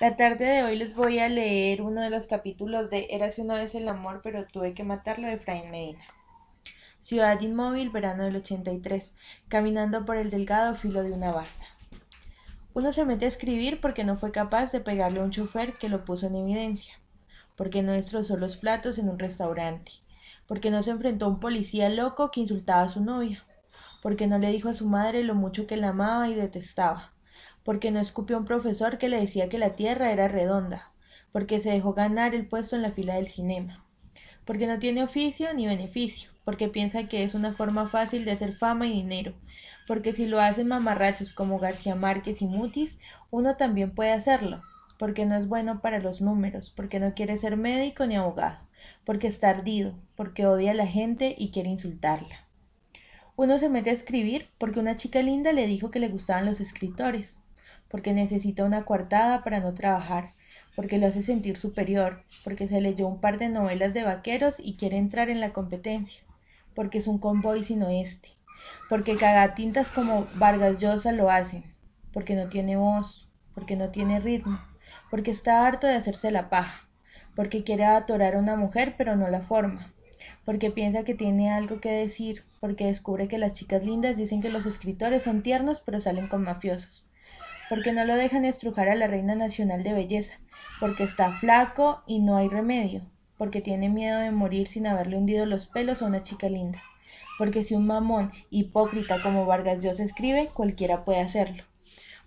La tarde de hoy les voy a leer uno de los capítulos de Érase una vez el amor, pero tuve que matarlo de Fraín Medina. Ciudad inmóvil, verano del 83, caminando por el delgado filo de una barda. Uno se mete a escribir porque no fue capaz de pegarle a un chofer que lo puso en evidencia, porque no destrozó los platos en un restaurante, porque no se enfrentó a un policía loco que insultaba a su novia, porque no le dijo a su madre lo mucho que la amaba y detestaba, porque no escupió un profesor que le decía que la Tierra era redonda, porque se dejó ganar el puesto en la fila del cinema, porque no tiene oficio ni beneficio, porque piensa que es una forma fácil de hacer fama y dinero, porque si lo hacen mamarrachos como García Márquez y Mutis, uno también puede hacerlo, porque no es bueno para los números, porque no quiere ser médico ni abogado, porque está ardido, porque odia a la gente y quiere insultarla. Uno se mete a escribir porque una chica linda le dijo que le gustaban los escritores, porque necesita una coartada para no trabajar, porque lo hace sentir superior, porque se leyó un par de novelas de vaqueros y quiere entrar en la competencia, porque es un convoy sino este. porque cagatintas como Vargas Llosa lo hacen, porque no tiene voz, porque no tiene ritmo, porque está harto de hacerse la paja, porque quiere atorar a una mujer pero no la forma, porque piensa que tiene algo que decir, porque descubre que las chicas lindas dicen que los escritores son tiernos pero salen con mafiosos, porque no lo dejan estrujar a la reina nacional de belleza, porque está flaco y no hay remedio, porque tiene miedo de morir sin haberle hundido los pelos a una chica linda, porque si un mamón hipócrita como Vargas Llosa escribe, cualquiera puede hacerlo,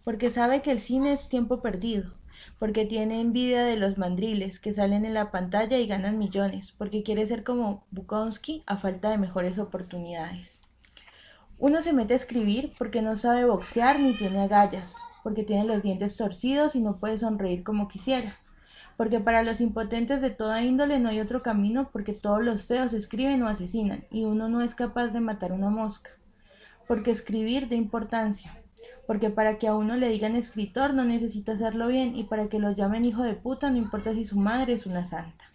porque sabe que el cine es tiempo perdido, porque tiene envidia de los mandriles que salen en la pantalla y ganan millones, porque quiere ser como Bukowski a falta de mejores oportunidades. Uno se mete a escribir porque no sabe boxear ni tiene agallas, porque tiene los dientes torcidos y no puede sonreír como quisiera. Porque para los impotentes de toda índole no hay otro camino porque todos los feos escriben o asesinan y uno no es capaz de matar una mosca. Porque escribir de importancia. Porque para que a uno le digan escritor no necesita hacerlo bien y para que lo llamen hijo de puta no importa si su madre es una santa.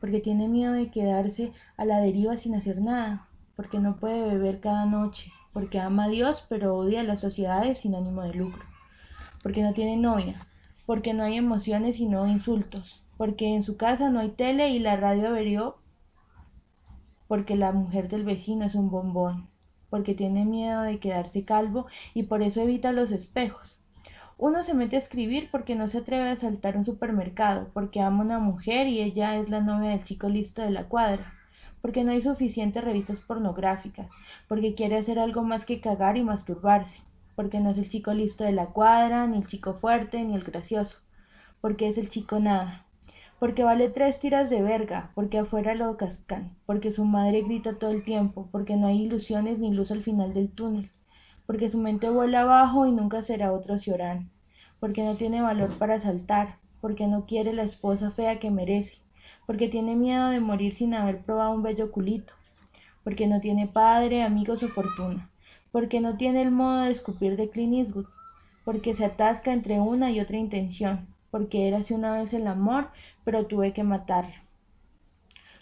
Porque tiene miedo de quedarse a la deriva sin hacer nada. Porque no puede beber cada noche. Porque ama a Dios pero odia a las sociedades sin ánimo de lucro porque no tiene novia, porque no hay emociones y no insultos, porque en su casa no hay tele y la radio averió, porque la mujer del vecino es un bombón, porque tiene miedo de quedarse calvo y por eso evita los espejos. Uno se mete a escribir porque no se atreve a saltar un supermercado, porque ama una mujer y ella es la novia del chico listo de la cuadra, porque no hay suficientes revistas pornográficas, porque quiere hacer algo más que cagar y masturbarse, porque no es el chico listo de la cuadra, ni el chico fuerte, ni el gracioso, porque es el chico nada, porque vale tres tiras de verga, porque afuera lo cascan, porque su madre grita todo el tiempo, porque no hay ilusiones ni luz al final del túnel, porque su mente vuela abajo y nunca será otro Ciorán, porque no tiene valor para saltar, porque no quiere la esposa fea que merece, porque tiene miedo de morir sin haber probado un bello culito, porque no tiene padre, amigos o fortuna porque no tiene el modo de escupir de Clint porque se atasca entre una y otra intención, porque era así una vez el amor, pero tuve que matarlo.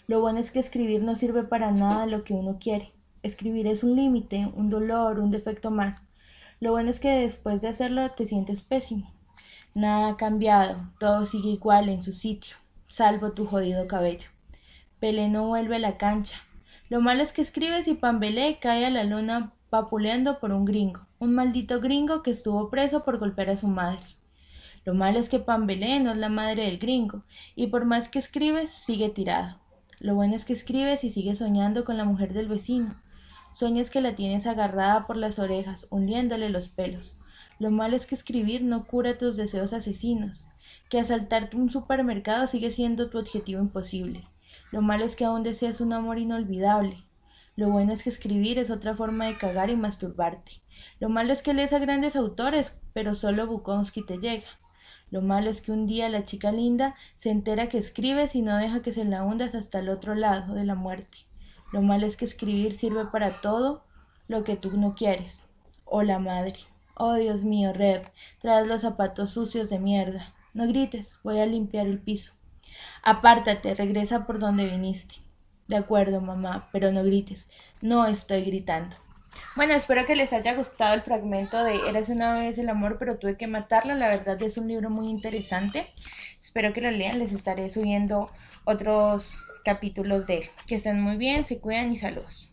Lo bueno es que escribir no sirve para nada lo que uno quiere. Escribir es un límite, un dolor, un defecto más. Lo bueno es que después de hacerlo te sientes pésimo. Nada ha cambiado, todo sigue igual en su sitio, salvo tu jodido cabello. Pelé no vuelve a la cancha. Lo malo es que escribes y Pambelé cae a la luna papuleando por un gringo, un maldito gringo que estuvo preso por golpear a su madre. Lo malo es que Pambelé no es la madre del gringo, y por más que escribes, sigue tirada. Lo bueno es que escribes y sigues soñando con la mujer del vecino. Sueñas que la tienes agarrada por las orejas, hundiéndole los pelos. Lo malo es que escribir no cura tus deseos asesinos, que asaltar un supermercado sigue siendo tu objetivo imposible. Lo malo es que aún deseas un amor inolvidable, lo bueno es que escribir es otra forma de cagar y masturbarte. Lo malo es que lees a grandes autores, pero solo Bukowski te llega. Lo malo es que un día la chica linda se entera que escribes y no deja que se la hundas hasta el otro lado de la muerte. Lo malo es que escribir sirve para todo lo que tú no quieres. Oh la madre. Oh Dios mío, Reb, traes los zapatos sucios de mierda. No grites, voy a limpiar el piso. Apártate, regresa por donde viniste. De acuerdo, mamá, pero no grites. No estoy gritando. Bueno, espero que les haya gustado el fragmento de Eras una vez el amor, pero tuve que matarla. La verdad es un libro muy interesante. Espero que lo lean. Les estaré subiendo otros capítulos de él. Que estén muy bien, se cuidan y saludos.